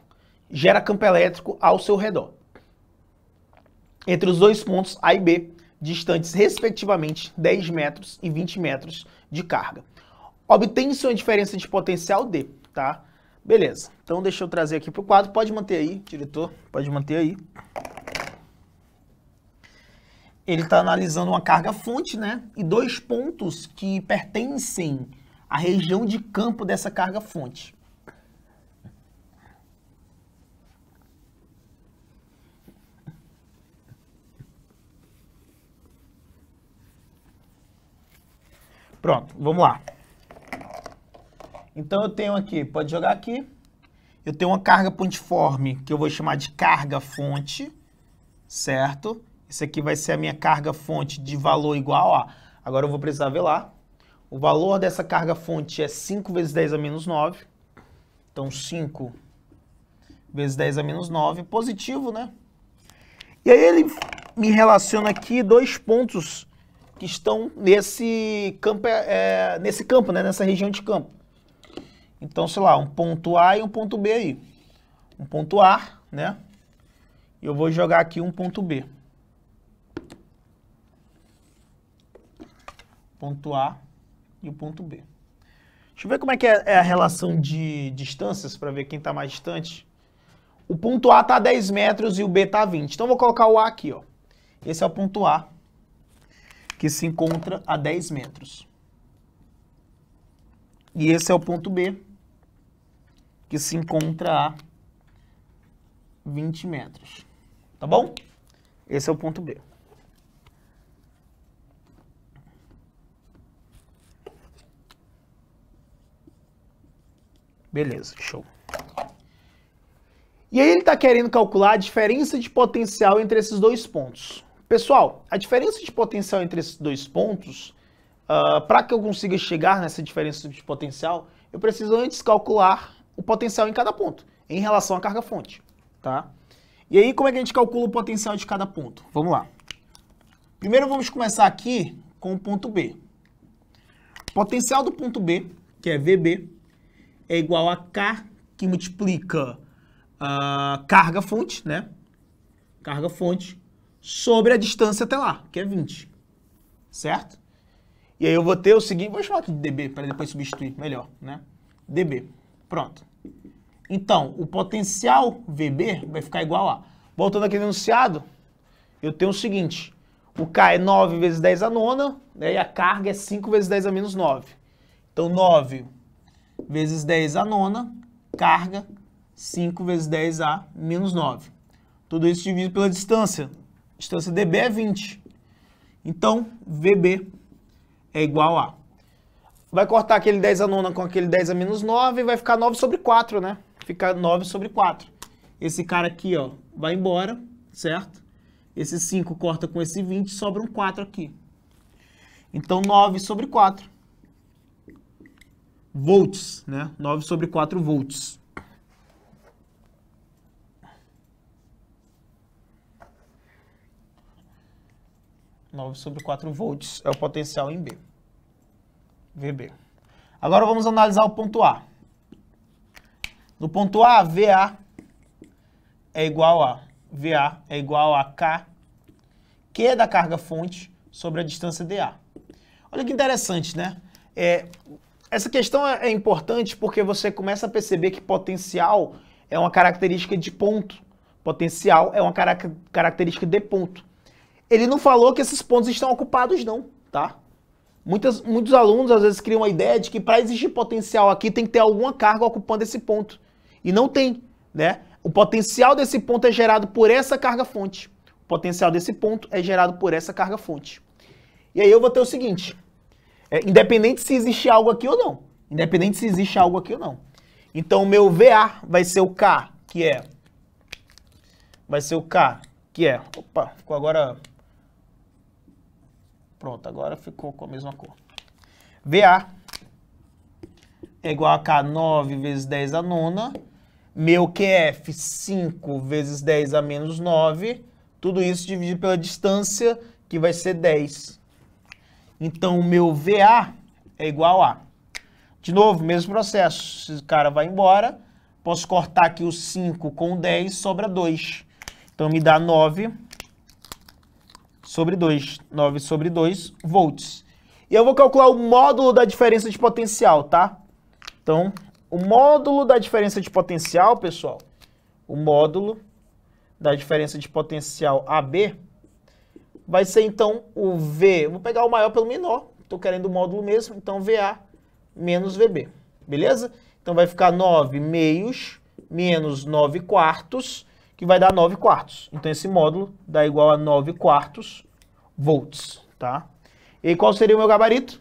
gera campo elétrico ao seu redor. Entre os dois pontos A e B, distantes respectivamente 10 metros e 20 metros de carga. Obtém-se uma diferença de potencial D, tá? Beleza. Então deixa eu trazer aqui para o quadro. Pode manter aí, diretor. Pode manter aí ele está analisando uma carga-fonte, né? E dois pontos que pertencem à região de campo dessa carga-fonte. Pronto, vamos lá. Então eu tenho aqui, pode jogar aqui. Eu tenho uma carga pontiforme que eu vou chamar de carga fonte, certo? Isso aqui vai ser a minha carga fonte de valor igual a. Agora eu vou precisar ver lá. O valor dessa carga fonte é 5 vezes 10 a menos 9. Então 5 vezes 10 a menos 9, positivo, né? E aí ele me relaciona aqui dois pontos que estão nesse campo, é, é, nesse campo, né? Nessa região de campo. Então, sei lá, um ponto A e um ponto B aí. Um ponto A, né? E eu vou jogar aqui um ponto B. ponto A e o ponto B. Deixa eu ver como é que é, é a relação de distâncias para ver quem está mais distante. O ponto A está a 10 metros e o B está a 20. Então, vou colocar o A aqui. Ó. Esse é o ponto A, que se encontra a 10 metros. E esse é o ponto B, que se encontra a 20 metros. Tá bom? Esse é o ponto B. Beleza, show. E aí ele está querendo calcular a diferença de potencial entre esses dois pontos. Pessoal, a diferença de potencial entre esses dois pontos, uh, ah, para que eu consiga chegar nessa diferença de potencial, eu preciso antes calcular o potencial em cada ponto, em relação à carga-fonte, tá? E aí, como é que a gente calcula o potencial de cada ponto? Vamos lá. Primeiro vamos começar aqui com o ponto B. potencial do ponto B, que é VB, é igual a K, que multiplica a ah, carga-fonte, né? Carga-fonte, sobre a distância até lá, que é 20. Certo? E aí eu vou ter o seguinte, vou chamar aqui de dB para depois substituir, melhor, né? dB. Pronto. Então, o potencial VB vai ficar igual a... Voltando aqui no enunciado, eu tenho o seguinte. O K é 9 vezes 10 a nona, né? e a carga é 5 vezes 10 a menos 9. Então, 9 vezes 10 a nona, carga 5 vezes 10 a menos 9. Tudo isso dividido pela distância. A distância dB é 20. Então, VB é igual a... Vai cortar aquele 10 a nona com aquele 10 a menos 9 e vai ficar 9 sobre 4, né? Fica 9 sobre 4. Esse cara aqui, ó, vai embora, certo? Esse 5 corta com esse 20, sobra um 4 aqui. Então, 9 sobre 4 volts, né? 9 sobre 4 volts. Nove sobre 4 volts é o potencial em B. VB. Agora vamos analisar o ponto A. No ponto A, VA é igual a VA é igual a K, Q é da carga fonte sobre a distância DA. Olha que interessante, né? É, essa questão é, é importante porque você começa a perceber que potencial é uma característica de ponto. Potencial é uma carac característica de ponto. Ele não falou que esses pontos estão ocupados, não, tá? Muitas, muitos alunos às vezes criam a ideia de que para existir potencial aqui tem que ter alguma carga ocupando esse ponto. E não tem, né? O potencial desse ponto é gerado por essa carga fonte. O potencial desse ponto é gerado por essa carga fonte. E aí eu vou ter o seguinte: é, independente se existe algo aqui ou não. Independente se existe algo aqui ou não. Então, o meu VA vai ser o K, que é... Vai ser o K, que é... Opa, ficou agora... Pronto, agora ficou com a mesma cor. VA é igual a K 9 vezes 10 a nona, meu QF 5 vezes 10 a menos 9, tudo isso dividido pela distância, que vai ser 10. Então, o meu VA é igual a... De novo, mesmo processo. Se o cara vai embora, posso cortar aqui o 5 com 10, sobra 2. Então, me dá 9 sobre 2. 9 sobre 2 volts. E eu vou calcular o módulo da diferença de potencial, tá? Então, o módulo da diferença de potencial, pessoal, o módulo da diferença de potencial AB vai ser então o V, vou pegar o maior pelo menor, estou querendo o módulo mesmo, então VA menos VB, beleza? Então vai ficar 9 meios menos 9 quartos, que vai dar 9 quartos. Então esse módulo dá igual a 9 quartos volts, tá? E qual seria o meu gabarito?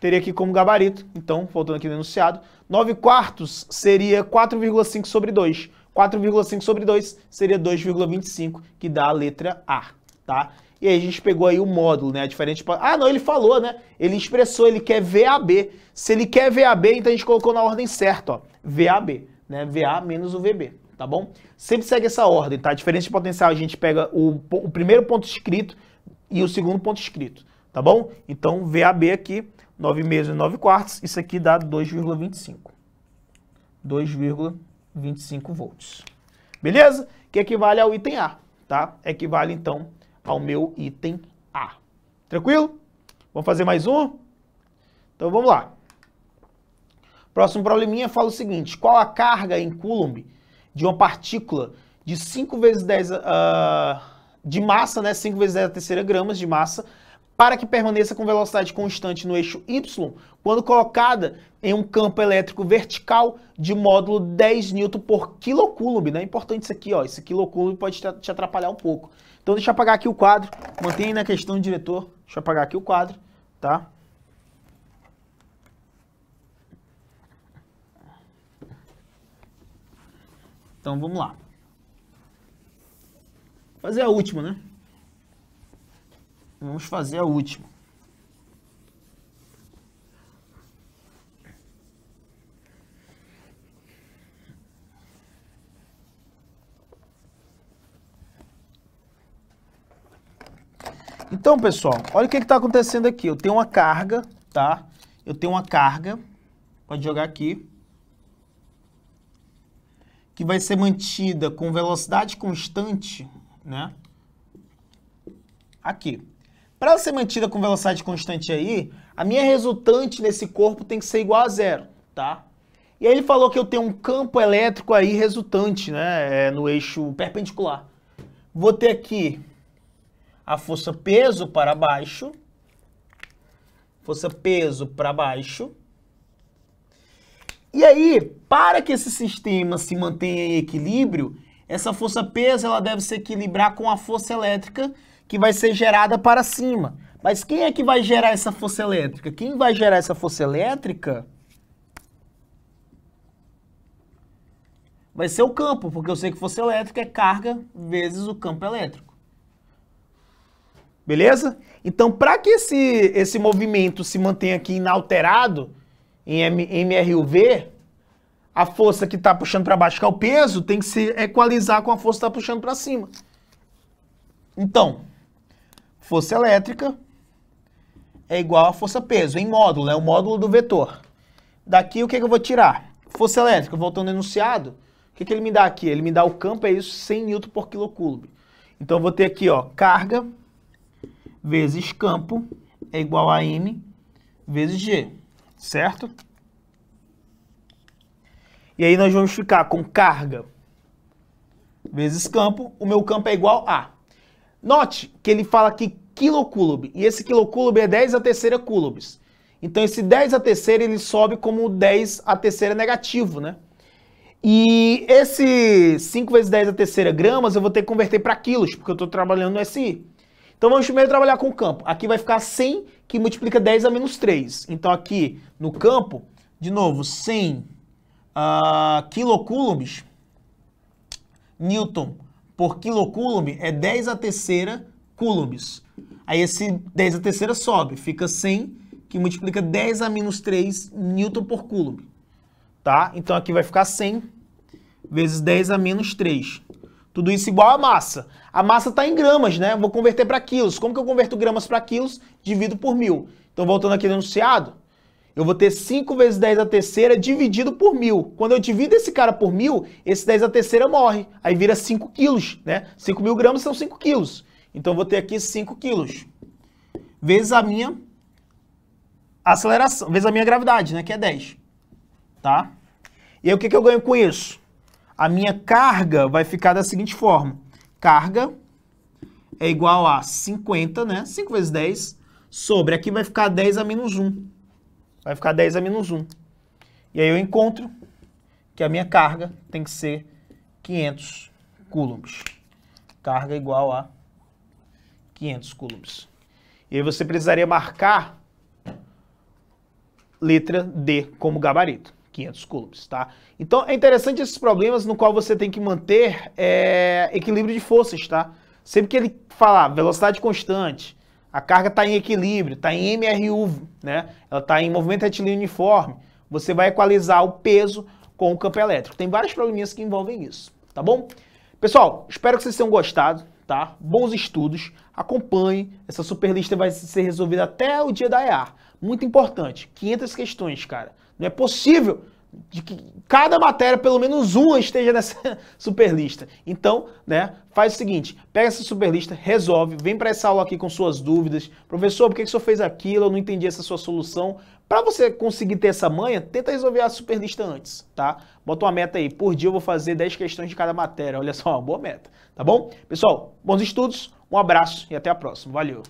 Teria aqui como gabarito, então, voltando aqui no enunciado, 9 quartos seria 4,5 sobre 2. 4,5 sobre 2 seria 2,25, que dá a letra A, tá? E aí a gente pegou aí o módulo, né? A é diferente. Ah, não, ele falou, né? Ele expressou, ele quer VAB. Se ele quer VAB, então a gente colocou na ordem certa, ó. VAB, né? VA menos o VB, tá bom? Sempre segue essa ordem, tá? A diferença de potencial, a gente pega o, o primeiro ponto escrito e o segundo ponto escrito, tá bom? Então, VAB aqui, 9 meses e 9 quartos, isso aqui dá 2,25. 2,25 volts. Beleza? Que equivale ao item A, tá? Equivale, então, ao meu item A. Tranquilo? Vamos fazer mais um? Então vamos lá. Próximo probleminha fala o seguinte: qual a carga em coulomb de uma partícula de 5 vezes 10 uh, ah, de massa, né? 5 vezes 10 a terceira gramas de massa, para que permaneça com velocidade constante no eixo y, quando colocada em um campo elétrico vertical de módulo 10 N por quilocoulomb, né? Importante isso aqui, ó. Esse quilocoulomb pode te atrapalhar um pouco. Então deixa eu apagar aqui o quadro, mantém na questão do diretor, deixa eu apagar aqui o quadro, tá? Então vamos lá. Fazer a última, né? Vamos fazer a última. Então, pessoal, olha o que está acontecendo aqui. Eu tenho uma carga, tá? Eu tenho uma carga, pode jogar aqui, que vai ser mantida com velocidade constante, né? Aqui. Para ser mantida com velocidade constante aí, a minha resultante nesse corpo tem que ser igual a zero, tá? E aí ele falou que eu tenho um campo elétrico aí resultante, né, é, no eixo perpendicular. Vou ter aqui a força peso para baixo, força peso para baixo. E aí, para que esse sistema se mantenha em equilíbrio, essa força peso ela deve se equilibrar com a força elétrica que vai ser gerada para cima. Mas quem é que vai gerar essa força elétrica? Quem vai gerar essa força elétrica vai ser o campo, porque eu sei que força elétrica é carga vezes o campo elétrico. Beleza? Então, para que esse, esse movimento se mantenha aqui inalterado em MRUV, a força que está puxando para baixo, que é o peso, tem que se equalizar com a força que está puxando para cima. Então, força elétrica é igual a força peso em módulo, é o módulo do vetor. Daqui o que, é que eu vou tirar? Força elétrica, voltando ao enunciado, o que, é que ele me dá aqui? Ele me dá o campo, é isso, 100 N por quilocúlube. Então eu vou ter aqui, ó, carga vezes campo é igual a M vezes G, certo? E aí nós vamos ficar com carga vezes campo, o meu campo é igual a. Note que ele fala que quilocúlube, e esse quilocúlube é 10 a terceira coulombics. Então esse 10 a terceira ele sobe como 10 a terceira negativo, né? E esse 5 vezes 10 a terceira gramas eu vou ter que converter para quilos, porque eu estou trabalhando no SI. Então vamos primeiro trabalhar com o campo. Aqui vai ficar 100, que multiplica 10 a menos 3. Então aqui no campo, de novo, 100 uh, ah, quilocoulombs, Newton por quilocoulombs é 10 a terceira coulombs. Aí esse 10 a terceira sobe, fica 100, que multiplica 10 a menos 3 Newton por coulomb. Tá? Então aqui vai ficar 100 vezes 10 a menos 3. Tudo isso igual a massa. A massa está em gramas, né? Vou converter para quilos. Como que eu converto gramas para quilos? Divido por mil. Então, voltando aqui no enunciado, eu vou ter 5 vezes 10 a terceira dividido por mil. Quando eu divido esse cara por mil, esse 10 a terceira morre. Aí vira 5 quilos, né? 5 mil gramas são 5 quilos. Então, eu vou ter aqui 5 quilos. Vezes a minha aceleração, vezes a minha gravidade, né? Que é 10. Tá? E aí, o que, que eu ganho com isso? a minha carga vai ficar da seguinte forma. Carga é igual a 50, né? 5 vezes 10 sobre, aqui vai ficar 10 a menos 1. Vai ficar 10 a menos 1. E aí eu encontro que a minha carga tem que ser 500 coulombs. Carga igual a 500 coulombs. E aí você precisaria marcar letra D como gabarito. 500 coulombs, tá? Então é interessante esses problemas no qual você tem que manter é, equilíbrio de forças, tá? Sempre que ele falar velocidade constante, a carga está em equilíbrio, está em MRU, né? Ela está em movimento retilíneo uniforme. Você vai equalizar o peso com o campo elétrico. Tem vários probleminhas que envolvem isso, tá bom? Pessoal, espero que vocês tenham gostado, tá? Bons estudos, acompanhe. Essa super lista vai ser resolvida até o dia da EAR. Muito importante, 500 questões, cara. Não é possível de que cada matéria, pelo menos uma, esteja nessa superlista. Então, né, faz o seguinte, pega essa superlista, resolve, vem para essa aula aqui com suas dúvidas. Professor, por que, que o senhor fez aquilo? Eu não entendi essa sua solução. Para você conseguir ter essa manha, tenta resolver a superlista antes, tá? Bota uma meta aí, por dia eu vou fazer 10 questões de cada matéria. Olha só, uma boa meta, tá bom? Pessoal, bons estudos, um abraço e até a próxima. Valeu!